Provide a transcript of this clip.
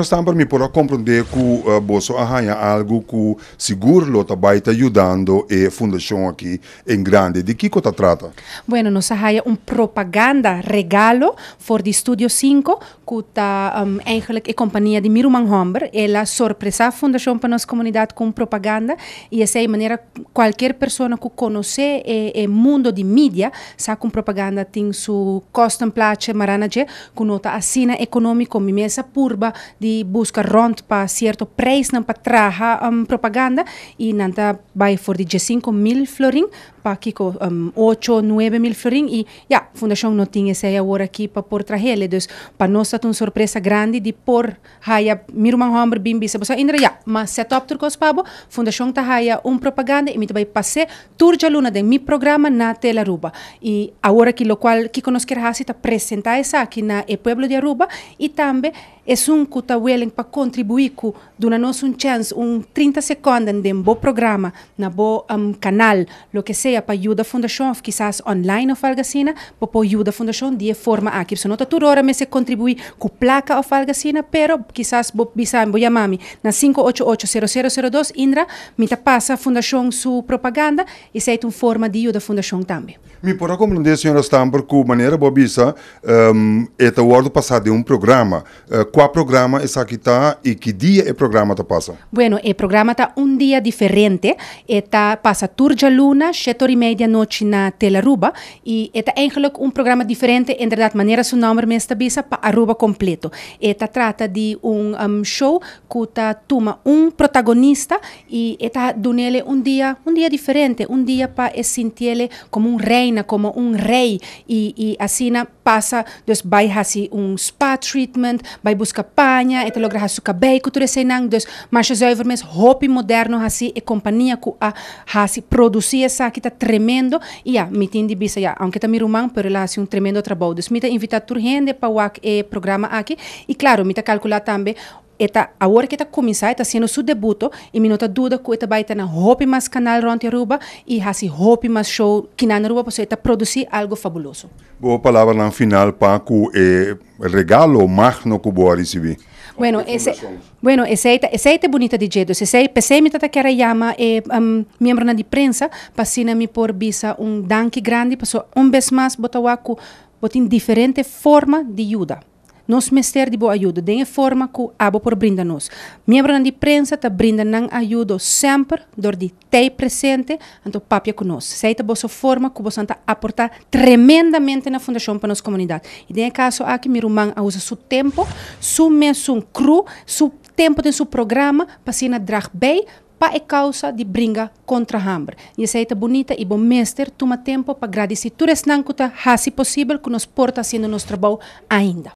understand para mim, para compreender que eh, o Bolso arranha algo que seguro lota vai te ajudando a fundação aqui em grande. De que que trata? Bueno, nós arranha um propaganda regalo for de Studio 5, que está um, a companhia de Miruman Homber. Ela surpresa a fundação para nossa comunidade com propaganda e essa é a maneira qualquer pessoa que conhece o mundo de mídia, sabe com propaganda tem seu custo em place, maranaje, que nota assina econômico, mesa purba de di busca rond pa cierto preço não pa traha um, propaganda e nanta vai for de 15 mil florin pa kiko um, 8 9 mil florin e já yeah, fundação não tinha a agora aqui pa por trahele dus pa nossa tun sorpresa grande de por haya mirman hombre bimbi se posa indra já yeah, mas setup turcos pabo fundação ta haya um propaganda e mi vai passe turja luna de mi programa na tela ruba e agora que lo cual kiko nos quer hasi ta apresentar essa aqui na e pueblo de Aruba e tambe es un cuta Welling para contribuir com dona nos um chance, um 30 segundos de um bom programa, na bom um, canal, lo que seja, para ajudar a fundação, quizás online ou algo assim, para ajudar a fundação de forma aqui. Se nota tudo hora, me se contribuir com placa ou algo assim, pero quizás vou avisar, vou chamar na 588-0002, Indra, me passa a fundação sua propaganda e se é uma forma de ajudar a fundação também. Me pode compreender, senhora Stamper, que maneira bobisa, um, é o ano passado de um programa, uh, eh, qual programa y qué día el programa pasa? Bueno, el programa está un día diferente. Está pasa turja luna, 7 y media noche tele Telaruba y está en un programa diferente, en verdad manera su nombre me estabisa para Aruba completo. Esta trata de un um, show que toma un protagonista y está dunele un día, un día diferente, un día para sentirle como un reina, como un rey y, y así pasa, entonces va a hacer un spa treatment, va a buscar paña Spanje e te logra hasuka bei kultura senang dus masha zuiver mes hopi moderno assim e companhia ku a hasi produzia sa está tremendo e a mitin di bisa ya aunque também miruman pero lá hasi um tremendo trabalho dus mita invita turgende pa wak e programa aqui e claro mita calcular também eta ahora que está comenzando, está haciendo debut, me duda que a canal Aruba e e show que na Aruba está algo fabuloso. final para regalo magno que Bueno, ese, bueno, bonita de Se a que um, de prensa, pasina mi por visa un um danke grande, pasó un um vez más botawaku, botin em diferente forma de ayuda. Nos mester de bo ajudo. Den forma ku abo por brinda nos. Membro da imprensa te brinda nang ajudo sempre dor de tei presente anto papia ku nos. Seita boa forma que bo santa aporta tremendamente na fundação para nossa comunidade. E den caso aqui mirumang a usa seu tempo, seu mesum cru, seu tempo de seu programa para se drag bem para a causa de brinda contra a hambre. E essa é bonita e bom mestre, toma tempo para agradecer tudo isso que é possível que nos porta sendo nosso trabalho ainda.